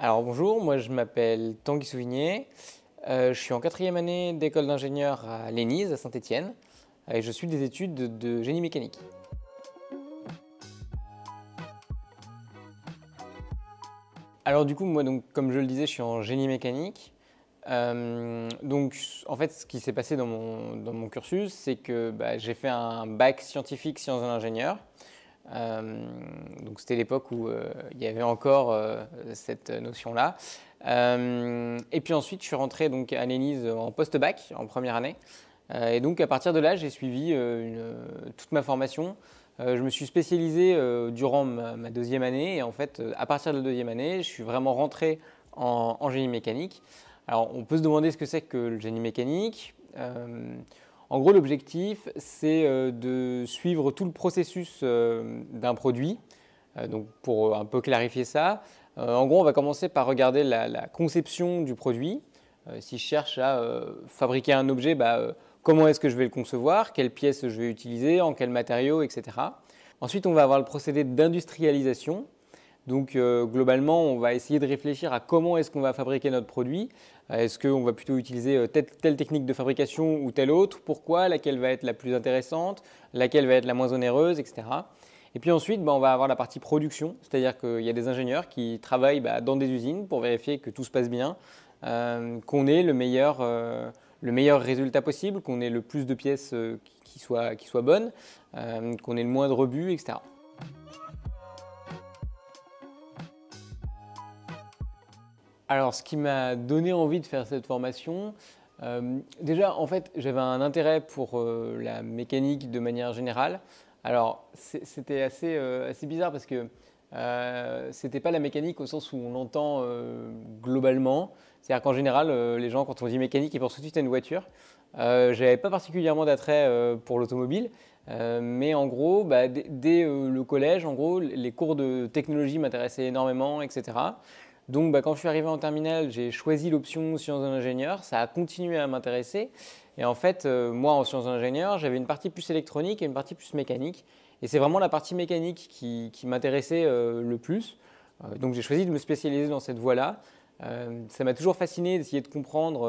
Alors bonjour, moi je m'appelle Tanguy Souvigné, euh, je suis en quatrième année d'école d'ingénieur à Lénise à Saint-Étienne et je suis des études de, génie mécanique. Alors du coup, moi comme je le disais, je suis en génie mécanique. Euh, donc en fait, ce qui s'est passé dans mon, cursus, c'est que bah, j'ai fait un bac scientifique sciences de l'ingénieur. Euh, donc c'était l'époque où euh, il y avait encore euh, cette notion-là. et puis ensuite, je suis rentré donc, à l'Élysée en post-bac, en première année. et donc à partir de là, j'ai suivi une, toute ma formation. je me suis spécialisé durant ma, deuxième année et en fait, à partir de la deuxième année, je suis vraiment rentré en, en génie mécanique. Alors, on peut se demander ce que c'est que le génie mécanique. En gros, l'objectif, c'est euh, de suivre tout le processus euh, d'un produit. Euh, donc, pour un peu clarifier ça, en gros, on va commencer par regarder la, conception du produit. Si je cherche à fabriquer un objet, bah, comment est-ce que je vais le concevoir, quelles pièces je vais utiliser, en quels matériaux, etc. Ensuite, on va avoir le procédé d'industrialisation. Donc euh, globalement, on va essayer de réfléchir à comment est-ce qu'on va fabriquer notre produit. Euh, est-ce qu'on va plutôt utiliser euh, telle, technique de fabrication ou telle autre Pourquoi Laquelle va être la plus intéressante Laquelle va être la moins onéreuse, etc. Et puis ensuite, bah, on va avoir la partie production, c'est-à-dire qu'il y a des ingénieurs qui travaillent bah, dans des usines pour vérifier que tout se passe bien, qu'on ait le meilleur, le meilleur résultat possible, qu'on ait le plus de pièces qui, soient, qui soient bonnes, qu'on ait le moins de rebuts, etc. Alors, ce qui m'a donné envie de faire cette formation, euh, déjà, en fait, j'avais un intérêt pour euh, la mécanique de manière générale. Alors, c'était assez, euh, assez, bizarre parce que c'était pas la mécanique au sens où on l'entend globalement. C'est-à-dire qu'en général, les gens, quand on dit mécanique, ils pensent tout de suite à une voiture. j'avais pas particulièrement d'attrait pour l'automobile, mais en gros, bah, dès, le collège, en gros, les cours de technologie m'intéressaient énormément, etc. Donc bah, quand je suis arrivé en terminale, j'ai choisi l'option sciences de ça a continué à m'intéresser. Et en fait, euh, moi en sciences de j'avais une partie plus électronique et une partie plus mécanique. Et c'est vraiment la partie mécanique qui, m'intéressait euh, le plus. Euh, donc j'ai choisi de me spécialiser dans cette voie-là. ça m'a toujours fasciné d'essayer de comprendre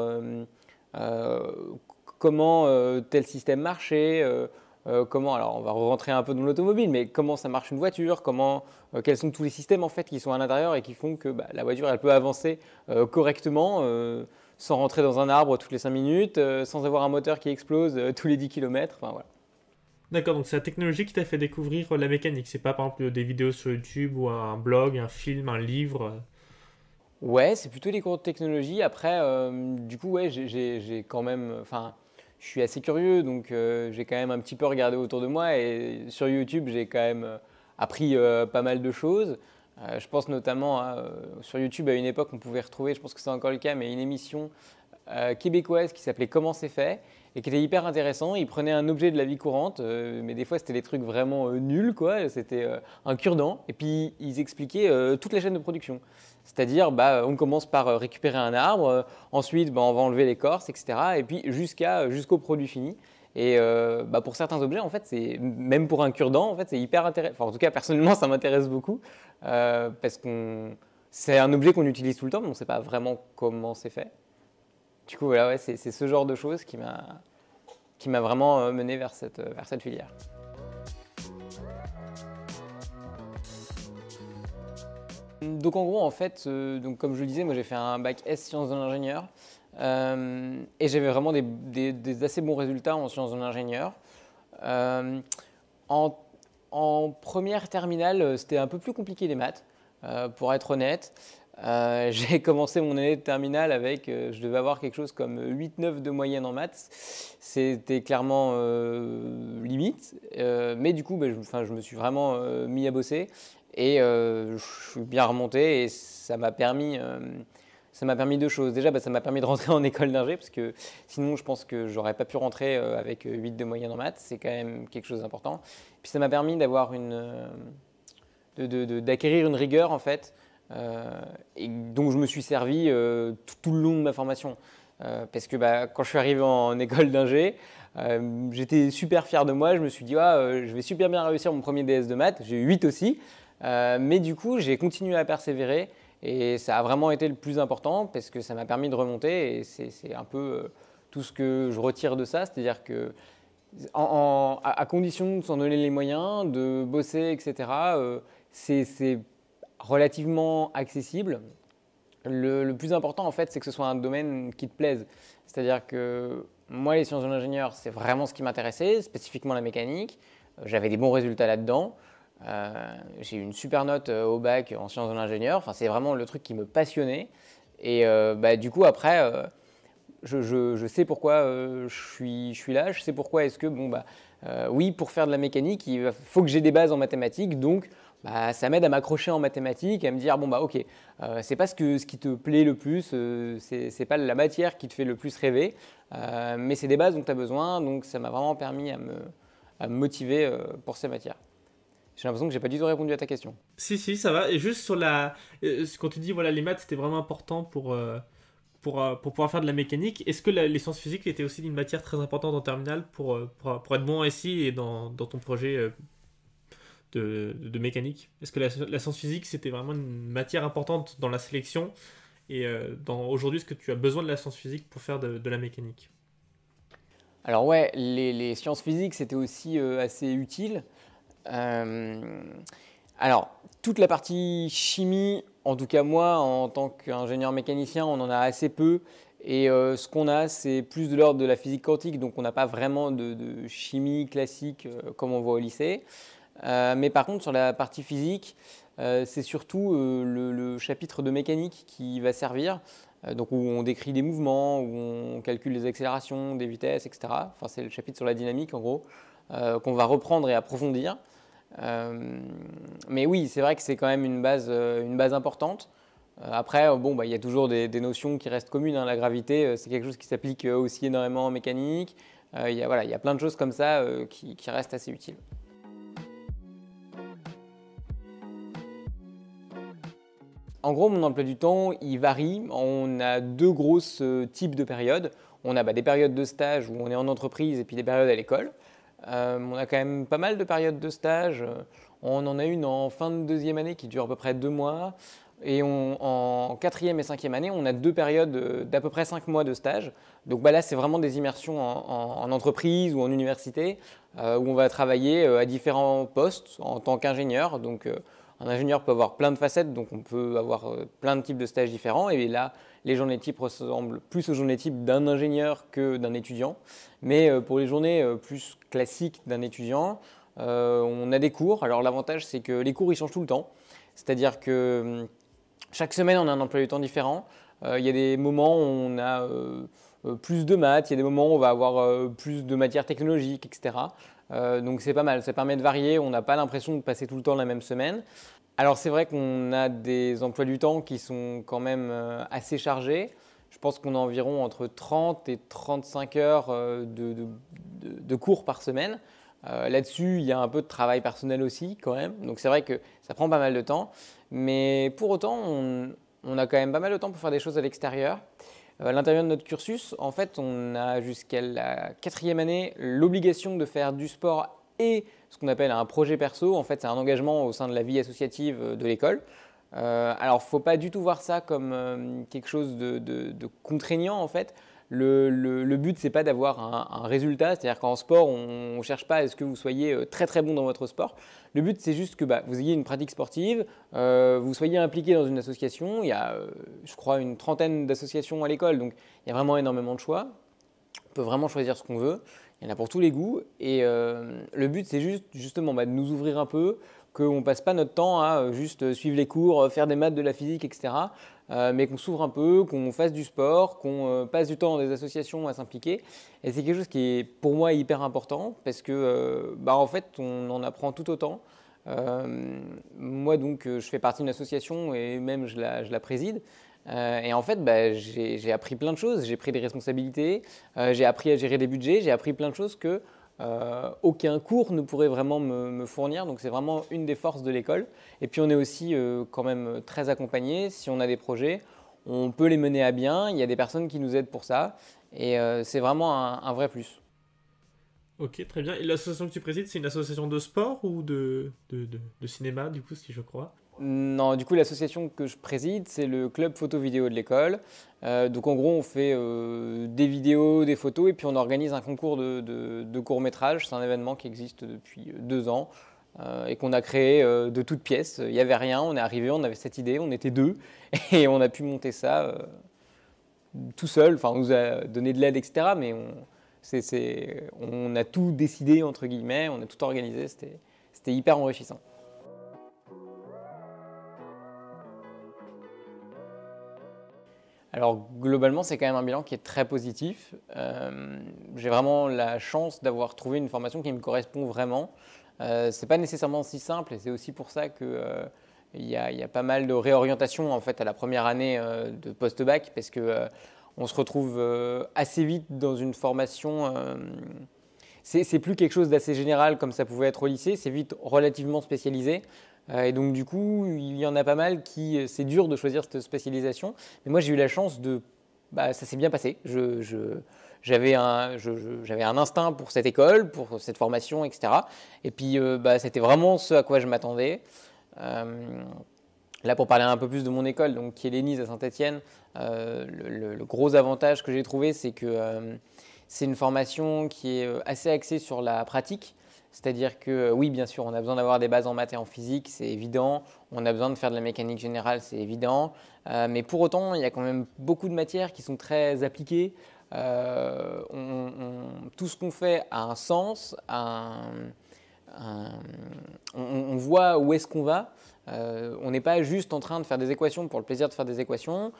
comment tel système marchait euh, comment, alors on va rentrer un peu dans l'automobile, mais comment ça marche une voiture, comment, euh, quels sont tous les systèmes en fait qui sont à l'intérieur et qui font que bah, la voiture elle peut avancer euh, correctement sans rentrer dans un arbre toutes les 5 minutes, sans avoir un moteur qui explose tous les 10 km. Enfin, voilà. D'accord, donc c'est la technologie qui t'a fait découvrir la mécanique, c'est pas par exemple des vidéos sur YouTube ou un blog, un film, un livre Ouais, c'est plutôt les cours de technologie. Après, du coup, ouais, j'ai quand même. Enfin, je suis assez curieux, donc euh, j'ai quand même un petit peu regardé autour de moi et sur YouTube, j'ai quand même euh, appris euh, pas mal de choses. je pense notamment sur YouTube, à une époque, on pouvait retrouver, je pense que c'est encore le cas, mais une émission québécoise qui s'appelait Comment c'est fait et qui était hyper intéressant. ils prenaient un objet de la vie courante, euh, mais des fois c'était des trucs vraiment euh, nuls, quoi. C'était euh, un cure-dent, et puis ils expliquaient toute la chaîne de production. C'est-à-dire, bah, on commence par récupérer un arbre, ensuite bah, on va enlever l'écorce, etc. Et puis jusqu'à jusqu'au produit fini. Et bah, pour certains objets, en fait, c'est même pour un cure-dent, en fait, c'est hyper intéressant. en tout cas, personnellement, ça m'intéresse beaucoup parce qu'on c'est un objet qu'on utilise tout le temps, mais on ne sait pas vraiment comment c'est fait. Du coup, voilà, ouais, c'est ce genre de choses qui m'a qui m'a vraiment euh, mené vers cette, euh, vers cette filière. Donc en gros, en fait, euh, donc comme je le disais, moi j'ai fait un bac S sciences de l'ingénieur et j'avais vraiment des, assez bons résultats en sciences de l'ingénieur. en, en, première terminale, c'était un peu plus compliqué les maths, pour être honnête. Euh, j'ai commencé mon année de terminale avec, euh, je devais avoir quelque chose comme 8-9 de moyenne en maths. C'était clairement euh, limite. mais du coup, bah, je, me suis vraiment mis à bosser et je suis bien remonté et ça m'a permis... ça m'a permis deux choses. Déjà, bah, ça m'a permis de rentrer en école d'ingé, parce que sinon, je pense que j'aurais pas pu rentrer avec 8 de moyenne en maths. C'est quand même quelque chose d'important. Puis ça m'a permis d'avoir une, d'acquérir une rigueur, en fait, euh, et donc je me suis servi euh, tout, le long de ma formation. Euh, parce que bah, quand je suis arrivé en, école d'ingé, j'étais super fier de moi, je me suis dit, ah, je vais super bien réussir mon premier DS de maths, j'ai eu 8 aussi, mais du coup j'ai continué à persévérer et ça a vraiment été le plus important parce que ça m'a permis de remonter et c'est un peu tout ce que je retire de ça, c'est-à-dire que à, condition de s'en donner les moyens, de bosser, etc., c'est relativement accessible. Le, plus important, en fait, c'est que ce soit un domaine qui te plaise. C'est-à-dire que moi, les sciences de l'ingénieur, c'est vraiment ce qui m'intéressait, spécifiquement la mécanique. Euh, j'avais des bons résultats là-dedans. Euh, j'ai eu une super note euh, au bac en sciences de l'ingénieur. Enfin, c'est vraiment le truc qui me passionnait. Et bah, du coup, après, je, je, je, sais pourquoi je suis, je, suis, là. Je sais pourquoi est-ce que, bon, bah, oui, pour faire de la mécanique, il faut que j'ai des bases en mathématiques. Donc, bah, ça m'aide à m'accrocher en mathématiques, à me dire bon bah ok, euh, c'est pas ce, que, ce qui te plaît le plus, euh, c'est pas la matière qui te fait le plus rêver, euh, mais c'est des bases dont tu as besoin, donc ça m'a vraiment permis à me, à motiver pour ces matières. J'ai l'impression que j'ai pas du tout répondu à ta question. Si si ça va, et juste sur la, quand tu dis voilà les maths c'était vraiment important pour pour, pour, pouvoir faire de la mécanique. Est-ce que les sciences physiques étaient aussi une matière très importante en terminale pour, pour, pour être bon en SI et dans, dans ton projet de, mécanique Est-ce que la, science physique, c'était vraiment une matière importante dans la sélection Et euh, aujourd'hui, est-ce que tu as besoin de la science physique pour faire de, la mécanique alors ouais, les, sciences physiques, c'était aussi euh, assez utile. Euh, alors, toute la partie chimie, en tout cas moi, en tant qu'ingénieur mécanicien, on en a assez peu. Et ce qu'on a, c'est plus de l'ordre de la physique quantique, donc on n'a pas vraiment de chimie classique comme on voit au lycée. Euh, mais par contre, sur la partie physique, euh, c'est surtout euh, le, chapitre de mécanique qui va servir donc où on décrit des mouvements, où on calcule les accélérations, des vitesses, etc. Enfin, c'est le chapitre sur la dynamique, en gros, qu'on va reprendre et approfondir. mais oui, c'est vrai que c'est quand même une base, importante. après, bon, bah, il y a toujours des, notions qui restent communes. Hein. La gravité, c'est quelque chose qui s'applique aussi énormément en mécanique. Il voilà, y a plein de choses comme ça qui restent assez utiles. En gros, mon emploi du temps, il varie. On a deux grosses euh, types de périodes. On a bah, des périodes de stage où on est en entreprise et puis des périodes à l'école. Euh, on a quand même pas mal de périodes de stage. On en a une en fin de deuxième année qui dure à peu près deux mois. Et en quatrième et cinquième année, on a deux périodes euh, d'à peu près cinq mois de stage. Donc bah, là, c'est vraiment des immersions en, entreprise ou en université, où on va travailler à différents postes en tant qu'ingénieur. Donc un ingénieur peut avoir plein de facettes, donc on peut avoir euh, plein de types de stages différents. Et là, les journées types ressemblent plus aux journées types d'un ingénieur que d'un étudiant. Mais euh, pour les journées euh, plus classiques d'un étudiant, on a des cours. Alors l'avantage, c'est que les cours, ils changent tout le temps. C'est-à-dire que hum, chaque semaine, on a un emploi du temps différent. Il y a des moments où on a plus de maths, il y a des moments où on va avoir plus de matières technologiques, etc. Euh, donc c'est pas mal, ça permet de varier, on n'a pas l'impression de passer tout le temps la même semaine. Alors c'est vrai qu'on a des emplois du temps qui sont quand même euh, assez chargés. Je pense qu'on a environ entre 30 et 35 heures euh, de, cours par semaine. Là-dessus, il y a un peu de travail personnel aussi quand même. Donc c'est vrai que ça prend pas mal de temps. Mais pour autant, on a quand même pas mal de temps pour faire des choses à l'extérieur. Euh, à l'intérieur de notre cursus, en fait, on a jusqu'à la quatrième année l'obligation de faire du sport et ce qu'on appelle un projet perso. En fait, c'est un engagement au sein de la vie associative euh, de l'école. il euh, alors, faut pas du tout voir ça comme quelque chose de contraignant, en fait. Le, le, le but, c'est pas d'avoir un, résultat, c'est-à-dire qu'en sport, on ne cherche pas à ce que vous soyez euh, très très bon dans votre sport. Le but, c'est juste que bah, vous ayez une pratique sportive, euh, vous soyez impliqué dans une association. Il y a, euh, je crois, une trentaine d'associations à l'école, donc il y a vraiment énormément de choix. On peut vraiment choisir ce qu'on veut. Il y en a pour tous les goûts. Et le but, c'est juste justement bah, de nous ouvrir un peu, qu'on ne passe pas notre temps à juste suivre les cours, faire des maths, de la physique, etc. Euh, mais qu'on s'ouvre un peu, qu'on fasse du sport, qu'on euh, passe du temps dans des associations à s'impliquer. Et c'est quelque chose qui est pour moi hyper important parce que, euh, bah, en fait, on en apprend tout autant. moi, donc, je fais partie d'une association et même je la, je la préside. et en fait, bah, j'ai appris plein de choses. J'ai pris des responsabilités, j'ai appris à gérer des budgets, j'ai appris plein de choses que euh, aucun cours ne pourrait vraiment me, fournir. Donc c'est vraiment une des forces de l'école. Et puis on est aussi euh, quand même très accompagné. Si on a des projets, on peut les mener à bien. Il y a des personnes qui nous aident pour ça. Et euh, c'est vraiment un, vrai plus. Ok, très bien. Et l'association que tu présides, c'est une association de sport ou de, de cinéma, du coup, si je crois non, du coup, l'association que je préside, c'est le club photo-vidéo de l'école. Euh, donc, en gros, on fait euh, des vidéos, des photos, et puis on organise un concours de, courts-métrages. C'est un événement qui existe depuis deux ans euh, et qu'on a créé de toutes pièces. Il n'y avait rien, on est arrivé, on avait cette idée, on était deux, et on a pu monter ça tout seul. Enfin, on nous a donné de l'aide, etc., mais on, on a tout décidé, entre guillemets, on a tout organisé. C'était hyper enrichissant. Alors globalement, c'est quand même un bilan qui est très positif. Euh, j'ai vraiment la chance d'avoir trouvé une formation qui me correspond vraiment. Euh, c'est pas nécessairement si simple et c'est aussi pour ça qu'il euh, y a, y, a pas mal de réorientation en fait à la première année euh, de post-bac parce que on se retrouve assez vite dans une formation. c'est plus quelque chose d'assez général comme ça pouvait être au lycée. C'est vite relativement spécialisé. Euh, et donc du coup, il y en a pas mal qui, euh, c'est dur de choisir cette spécialisation. Mais moi, j'ai eu la chance de, bah, ça s'est bien passé. j'avais un, un instinct pour cette école, pour cette formation, etc. Et puis, euh, bah, c'était vraiment ce à quoi je m'attendais. là, pour parler un peu plus de mon école, donc, qui est l'ENISE à saint étienne le, gros avantage que j'ai trouvé, c'est que c'est une formation qui est assez axée sur la pratique. C'est-à-dire que euh, oui, bien sûr, on a besoin d'avoir des bases en maths et en physique, c'est évident. On a besoin de faire de la mécanique générale, c'est évident. Euh, mais pour autant, il y a quand même beaucoup de matières qui sont très appliquées. Euh, tout ce qu'on fait a un sens, on, voit où est-ce qu'on va. on n'est pas juste en train de faire des équations pour le plaisir de faire des équations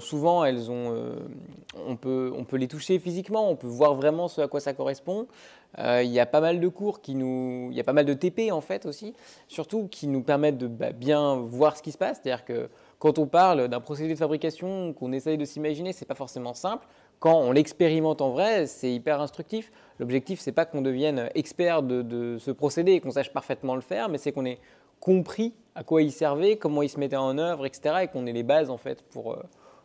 souvent, elles ont, euh, on, peut, on, peut, les toucher physiquement, on peut voir vraiment ce à quoi ça correspond. Euh, il y a pas mal de cours qui nous, il y a pas mal de TP en fait aussi, surtout qui nous permettent de bah, bien voir ce qui se passe. C'est-à-dire que quand on parle d'un procédé de fabrication, qu'on essaye de s'imaginer, c'est pas forcément simple. Quand on l'expérimente en vrai, c'est hyper instructif. L'objectif, c'est pas qu'on devienne expert de, ce procédé et qu'on sache parfaitement le faire, mais c'est qu'on est compris à quoi il servait comment il se mettait en œuvre, etc. et qu'on ait les bases en fait pour, euh,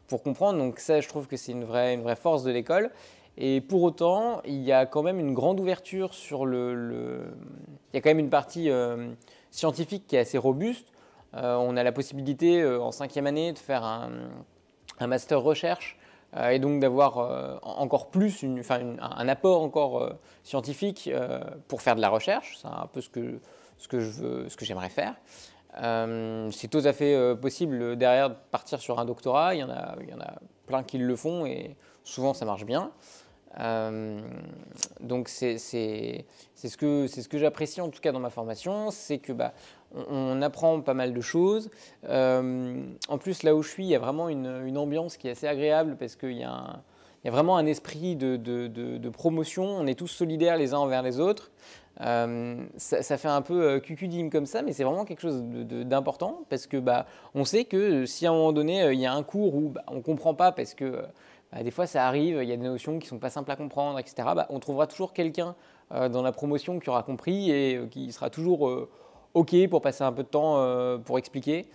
pour comprendre. Donc ça, je trouve que c'est une vraie, une vraie force de l'école. Et pour autant, il y a quand même une grande ouverture sur le. Il y a quand même une partie euh, scientifique qui est assez robuste. Euh, on a la possibilité en cinquième année de faire un, un master recherche et donc d'avoir encore plus, une, un apport encore scientifique pour faire de la recherche. C'est un peu ce que ce que je veux, ce que j'aimerais faire. Euh, c'est tout à fait euh, possible derrière de partir sur un doctorat. Il y en a, il y en a plein qui le font et souvent ça marche bien. Euh, donc c'est ce que, ce que j'apprécie en tout cas dans ma formation, c'est que bah, on, apprend pas mal de choses. en plus là où je suis, il y a vraiment une, ambiance qui est assez agréable parce qu'il y, y, a vraiment un esprit de, de promotion. On est tous solidaires les uns envers les autres. Euh, ça, fait un peu euh, comme ça, mais c'est vraiment quelque chose d'important parce que bah, on sait que si à un moment donné euh, il y a un cours où bah, on ne comprend pas parce que euh, bah, des fois ça arrive, il y a des notions qui ne sont pas simples à comprendre, etc., bah, on trouvera toujours quelqu'un dans la promotion qui aura compris et qui sera toujours OK pour passer un peu de temps pour expliquer.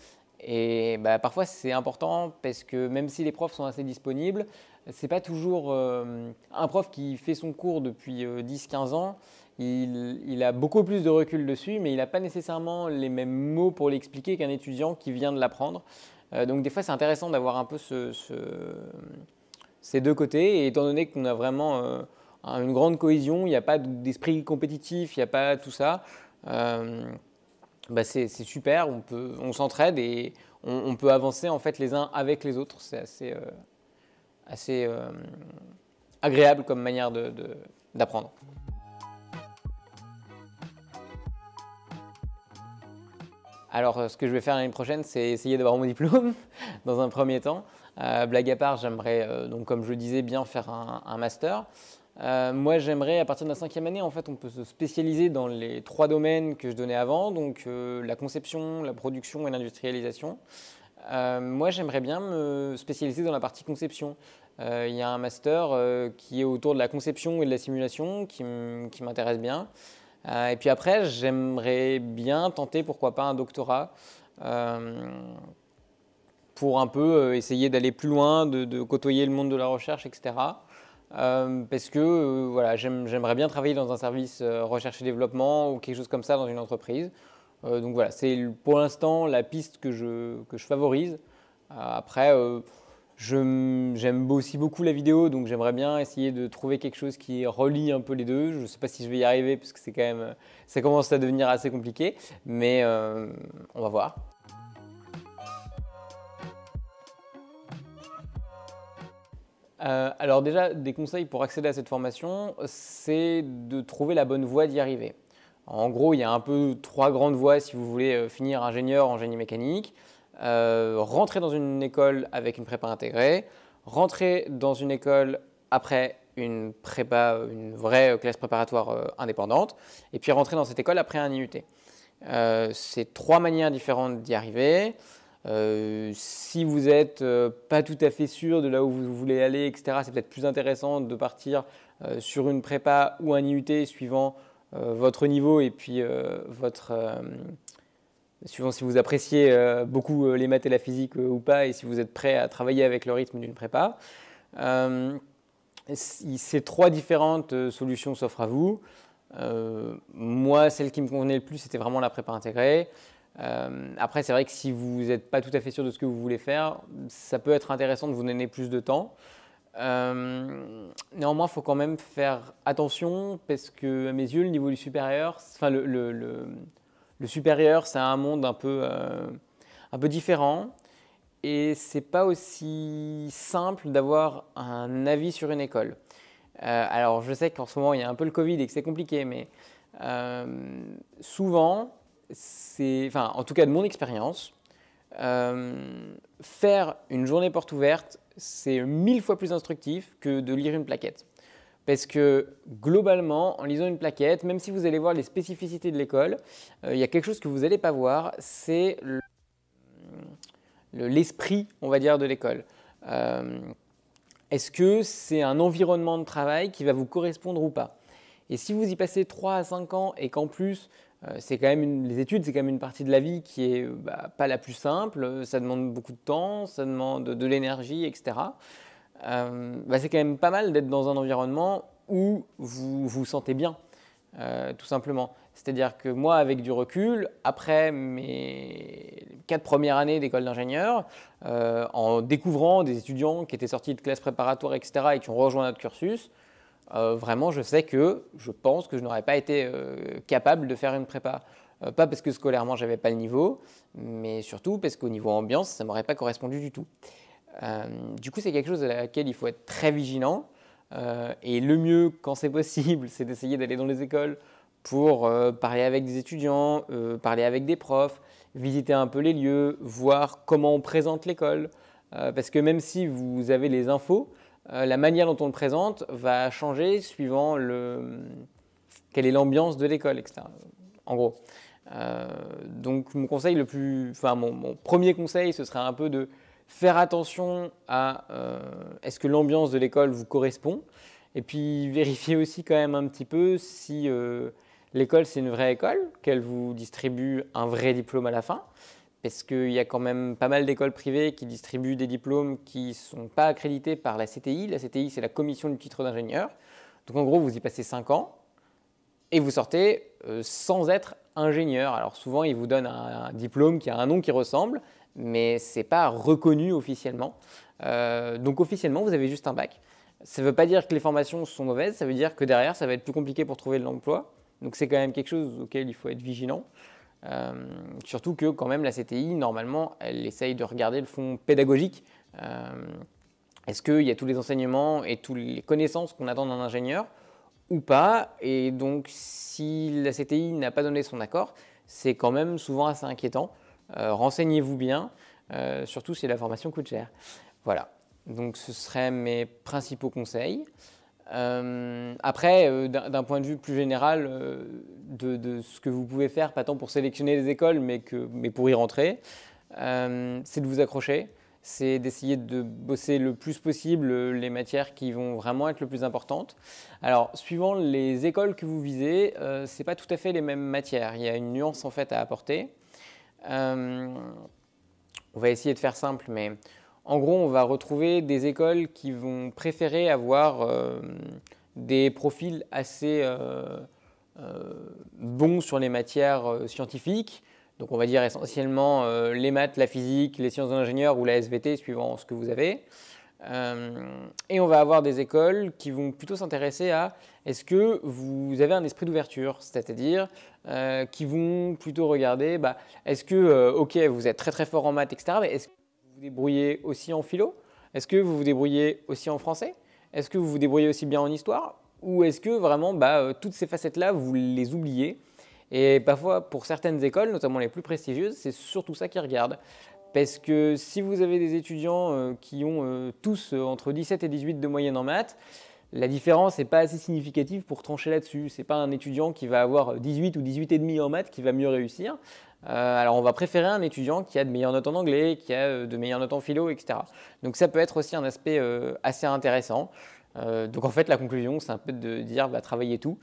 Et parfois c'est important parce que même si les profs sont assez disponibles, c'est pas toujours un prof qui fait son cours depuis 10-15 ans il, a beaucoup plus de recul dessus, mais il n'a pas nécessairement les mêmes mots pour l'expliquer qu'un étudiant qui vient de l'apprendre. Euh, donc des fois, c'est intéressant d'avoir un peu ces deux côtés. Et étant donné qu'on a vraiment euh, une grande cohésion, il n'y a pas d'esprit compétitif, il n'y a pas tout ça, euh, bah, c'est super, on, s'entraide et on, peut avancer en fait les uns avec les autres. C'est assez, agréable comme manière d'apprendre. Alors, euh, ce que je vais faire l'année prochaine, c'est essayer d'avoir mon diplôme dans un premier temps. Euh, blague à part, j'aimerais, euh, donc comme je le disais, bien faire un, master. moi, j'aimerais, à partir de la cinquième année, en fait, on peut se spécialiser dans les trois domaines que je donnais avant, donc la conception, la production et l'industrialisation. moi, j'aimerais bien me spécialiser dans la partie conception. Il y a un master qui est autour de la conception et de la simulation qui m'intéresse bien. Euh, et puis après, j'aimerais bien tenter, pourquoi pas, un doctorat euh, pour un peu euh, essayer d'aller plus loin, de, côtoyer le monde de la recherche, etc. parce que voilà, j'aimerais bien travailler dans un service recherche et développement ou quelque chose comme ça dans une entreprise. donc voilà, c'est pour l'instant la piste que je, que je favorise. après, J'aime aussi beaucoup la vidéo, donc j'aimerais bien essayer de trouver quelque chose qui relie un peu les deux. Je ne sais pas si je vais y arriver parce que quand même, ça commence à devenir assez compliqué, mais euh, on va voir. Euh, alors déjà, des conseils pour accéder à cette formation, c'est de trouver la bonne voie d'y arriver. En gros, il y a un peu trois grandes voies si vous voulez euh, finir ingénieur en génie mécanique. Euh, rentrer dans une école avec une prépa intégrée, rentrer dans une école après une prépa, une vraie classe préparatoire euh, indépendante, et puis rentrer dans cette école après un IUT. Euh, c'est trois manières différentes d'y arriver. si vous n'êtes pas tout à fait sûr de là où vous voulez aller, etc., c'est peut-être plus intéressant de partir sur une prépa ou un IUT suivant votre niveau et puis votre suivant si vous appréciez euh, beaucoup euh, les maths et la physique euh, ou pas, et si vous êtes prêt à travailler avec le rythme d'une prépa. ces trois différentes solutions s'offrent à vous. moi, celle qui me convenait le plus, c'était vraiment la prépa intégrée. après, c'est vrai que si vous n'êtes pas tout à fait sûr de ce que vous voulez faire, ça peut être intéressant de vous donner plus de temps. néanmoins, il faut quand même faire attention parce que, à mes yeux, le niveau du supérieur, enfin, le, le supérieur, c'est un monde un peu, euh, un peu différent. Et c'est pas aussi simple d'avoir un avis sur une école. Euh, alors, je sais qu'en ce moment, il y a un peu le Covid et que c'est compliqué, mais euh, souvent, c'est, enfin, en tout cas de mon expérience, faire une journée porte ouverte, c'est mille fois plus instructif que de lire une plaquette. Parce que globalement, en lisant une plaquette, même si vous allez voir les spécificités de l'école, euh, il y a quelque chose que vous n'allez pas voir, c'est l'esprit, on va dire, de l'école. Euh, est-ce que c'est un environnement de travail qui va vous correspondre ou pas Et si vous y passez 3 à 5 ans et qu'en plus, euh, c'est quand même les études, c'est quand même une partie de la vie qui est bah, pas la plus simple. Ça demande beaucoup de temps, ça demande de l'énergie, etc. Euh, bah, c'est quand même pas mal d'être dans un environnement où vous vous sentez bien, euh, tout simplement. C'est-à-dire que moi, avec du recul, après mes quatre premières années d'école d'ingénieur, euh, en découvrant des étudiants qui étaient sortis de classe préparatoire, etc., et qui ont rejoint notre cursus, vraiment, je sais que je pense que je n'aurais pas été capable de faire une prépa. pas parce que scolairement, j'avais pas le niveau, mais surtout parce qu'au niveau ambiance, ça m'aurait pas correspondu du tout. Euh, du coup, c'est quelque chose à laquelle il faut être très vigilant. Euh, et le mieux, quand c'est possible, c'est d'essayer d'aller dans les écoles pour euh, parler avec des étudiants, parler avec des profs, visiter un peu les lieux, voir comment on présente l'école. parce que même si vous avez les infos, la manière dont on le présente va changer suivant quelle est l'ambiance de l'école, etc. En gros. donc mon conseil le plus, enfin mon premier conseil, ce serait un peu de faire attention à euh, est-ce que l'ambiance de l'école vous correspond, et puis vérifier aussi quand même un petit peu si euh, l'école c'est une vraie école, qu'elle vous distribue un vrai diplôme à la fin, parce qu'il y a quand même pas mal d'écoles privées qui distribuent des diplômes qui ne sont pas accrédités par la CTI. La CTI c'est la commission du titre d'ingénieur. Donc en gros vous y passez 5 ans et vous sortez euh, sans être ingénieur. Alors souvent ils vous donnent un diplôme qui a un nom qui ressemble, mais ce n'est pas reconnu officiellement. Euh, donc officiellement, vous avez juste un bac. Ça ne veut pas dire que les formations sont mauvaises, ça veut dire que derrière, ça va être plus compliqué pour trouver de l'emploi. Donc c'est quand même quelque chose auquel il faut être vigilant. Euh, surtout que quand même la CTI, normalement, elle essaye de regarder le fond pédagogique. Euh, est-ce qu'il y a tous les enseignements et toutes les connaissances qu'on attend d'un ingénieur ou pas Et donc si la CTI n'a pas donné son accord, c'est quand même souvent assez inquiétant. Euh, renseignez-vous bien, euh, surtout si la formation coûte cher. Voilà, donc ce seraient mes principaux conseils. Euh, après, d'un point de vue plus général de, ce que vous pouvez faire, pas tant pour sélectionner les écoles, mais, pour y rentrer, c'est de vous accrocher, c'est d'essayer de bosser le plus possible les matières qui vont vraiment être le plus importantes. Alors, suivant les écoles que vous visez, ce n'est pas tout à fait les mêmes matières, il y a une nuance en fait à apporter. Euh, on va essayer de faire simple, mais en gros, on va retrouver des écoles qui vont préférer avoir euh, des profils assez euh, bons sur les matières scientifiques. Donc on va dire essentiellement les maths, la physique, les sciences de l'ingénieur ou la SVT, suivant ce que vous avez. Euh, et on va avoir des écoles qui vont plutôt s'intéresser à est-ce que vous avez un esprit d'ouverture, c'est-à-dire euh, qui vont plutôt regarder bah, est-ce que, euh, ok, vous êtes très très fort en maths, etc., mais est-ce que vous vous débrouillez aussi en philo Est-ce que vous vous débrouillez aussi en français Est-ce que vous vous débrouillez aussi bien en histoire Ou est-ce que vraiment bah, euh, toutes ces facettes-là, vous les oubliez et parfois, pour certaines écoles, notamment les plus prestigieuses, c'est surtout ça qu'ils regardent. Parce que si vous avez des étudiants euh, qui ont euh, tous euh, entre 17 et 18 de moyenne en maths, la différence n'est pas assez significative pour trancher là-dessus. Ce n'est pas un étudiant qui va avoir 18 ou 18,5 en maths qui va mieux réussir. alors on va préférer un étudiant qui a de meilleures notes en anglais, qui a de meilleures notes en philo, etc. Donc ça peut être aussi un aspect assez intéressant. donc en fait la conclusion c'est un peu de dire bah, travaillez tout,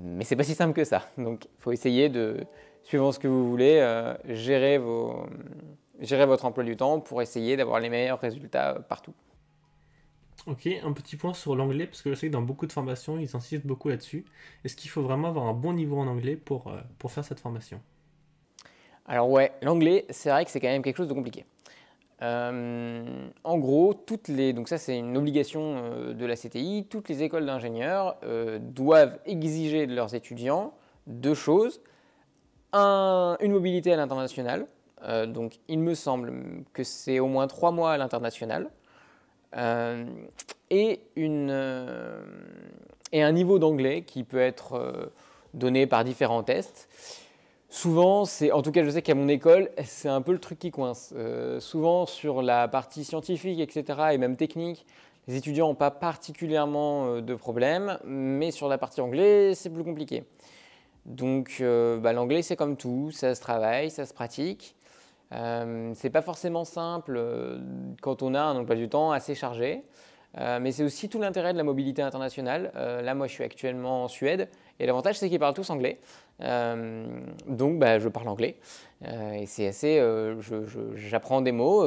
mais c'est pas si simple que ça. Donc il faut essayer de, suivant ce que vous voulez, gérer vos gérer votre emploi du temps pour essayer d'avoir les meilleurs résultats euh, partout. Ok, un petit point sur l'anglais, parce que je sais que dans beaucoup de formations, ils insistent beaucoup là-dessus. Est-ce qu'il faut vraiment avoir un bon niveau en anglais pour, euh, pour faire cette formation Alors ouais, l'anglais, c'est vrai que c'est quand même quelque chose de compliqué. Euh, en gros, toutes les, donc ça c'est une obligation de la CTI, toutes les écoles d'ingénieurs doivent exiger de leurs étudiants deux choses. Un, une mobilité à l'international, euh, donc il me semble que c'est au moins trois mois à l'international. Euh, euh, et, un niveau d'anglais qui peut être donné par différents tests. Souvent, c'est, en tout cas, je sais qu'à mon école, c'est un peu le truc qui coince. souvent, sur la partie scientifique, etc., et même technique, les étudiants n'ont pas particulièrement de problème, mais sur la partie anglais, c'est plus compliqué. Donc bah, l'anglais, c'est comme tout, ça se travaille, ça se pratique. Euh, c'est pas forcément simple euh, quand on a un emploi du temps assez chargé, euh, mais c'est aussi tout l'intérêt de la mobilité internationale. là, moi, je suis actuellement en Suède, et l'avantage, c'est qu'ils parlent tous anglais. donc, bah, je parle anglais, et c'est assez. J'apprends des mots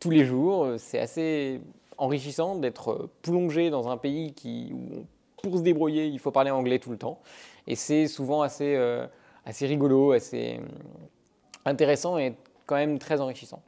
tous les jours. C'est assez enrichissant d'être plongé dans un pays qui, où, pour se débrouiller, il faut parler anglais tout le temps, et c'est souvent assez, assez rigolo, assez intéressant et quand même très enrichissant.